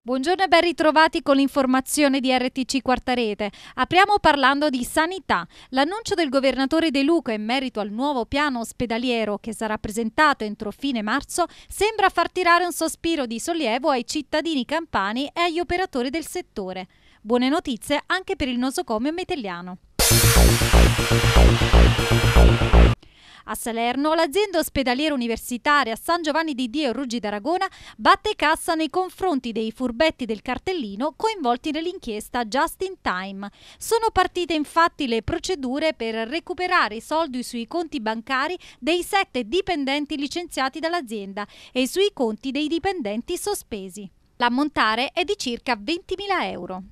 Buongiorno e ben ritrovati con l'informazione di RTC Quarta Rete. Apriamo parlando di sanità. L'annuncio del governatore De Luca in merito al nuovo piano ospedaliero che sarà presentato entro fine marzo sembra far tirare un sospiro di sollievo ai cittadini campani e agli operatori del settore. Buone notizie anche per il nosocomio metelliano. Salerno, l'azienda ospedaliera universitaria San Giovanni di Dio Ruggi d'Aragona batte cassa nei confronti dei furbetti del cartellino coinvolti nell'inchiesta Just in Time. Sono partite infatti le procedure per recuperare i soldi sui conti bancari dei sette dipendenti licenziati dall'azienda e sui conti dei dipendenti sospesi. L'ammontare è di circa 20.000 euro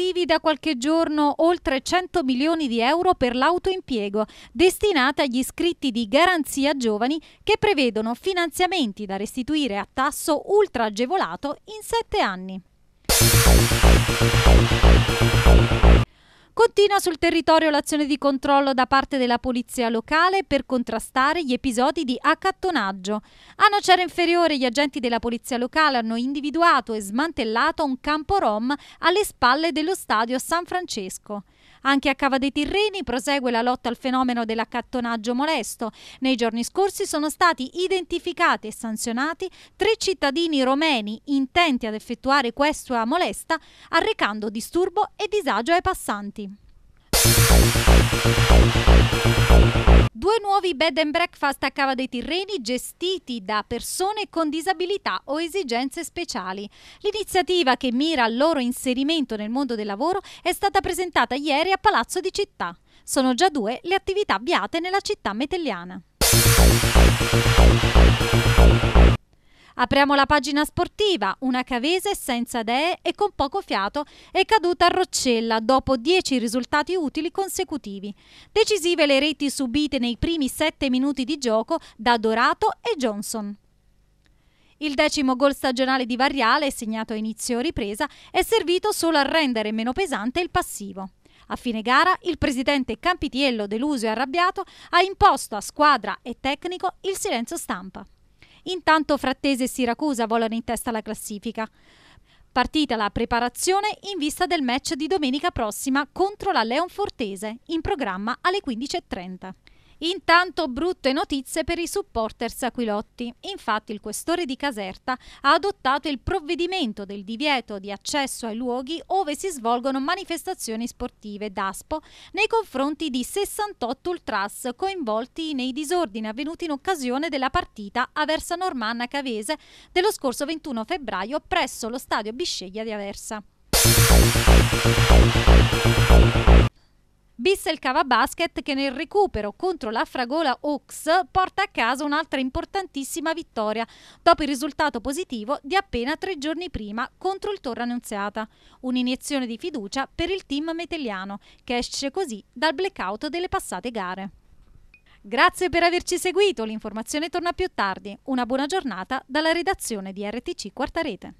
attivi da qualche giorno oltre 100 milioni di euro per l'autoimpiego, destinata agli iscritti di Garanzia Giovani che prevedono finanziamenti da restituire a tasso ultra agevolato in sette anni. Continua sul territorio l'azione di controllo da parte della polizia locale per contrastare gli episodi di accattonaggio. A Nocera Inferiore gli agenti della polizia locale hanno individuato e smantellato un campo rom alle spalle dello stadio San Francesco. Anche a Cava dei Tirreni prosegue la lotta al fenomeno dell'accattonaggio molesto. Nei giorni scorsi sono stati identificati e sanzionati tre cittadini romeni intenti ad effettuare questa molesta arrecando disturbo e disagio ai passanti bed and breakfast a Cava dei Tirreni gestiti da persone con disabilità o esigenze speciali. L'iniziativa che mira al loro inserimento nel mondo del lavoro è stata presentata ieri a Palazzo di Città. Sono già due le attività avviate nella città metelliana. Apriamo la pagina sportiva, una Cavese senza dee e con poco fiato è caduta a Roccella dopo 10 risultati utili consecutivi. Decisive le reti subite nei primi 7 minuti di gioco da Dorato e Johnson. Il decimo gol stagionale di Variale, segnato a inizio ripresa, è servito solo a rendere meno pesante il passivo. A fine gara, il presidente Campitiello, deluso e arrabbiato, ha imposto a squadra e tecnico il silenzio stampa. Intanto Frattese e Siracusa volano in testa alla classifica. Partita la preparazione in vista del match di domenica prossima contro la Leonfortese, in programma alle 15.30. Intanto brutte notizie per i supporter saquilotti. Infatti il questore di Caserta ha adottato il provvedimento del divieto di accesso ai luoghi ove si svolgono manifestazioni sportive d'Aspo nei confronti di 68 ultras coinvolti nei disordini avvenuti in occasione della partita Aversa Normanna Cavese dello scorso 21 febbraio presso lo stadio Bisceglia di Aversa. Bissel Cava Basket che nel recupero contro la Fragola Ox porta a casa un'altra importantissima vittoria dopo il risultato positivo di appena tre giorni prima contro il Torre Annunziata. Un'iniezione di fiducia per il team meteliano che esce così dal blackout delle passate gare. Grazie per averci seguito, l'informazione torna più tardi. Una buona giornata dalla redazione di RTC Quarta Rete.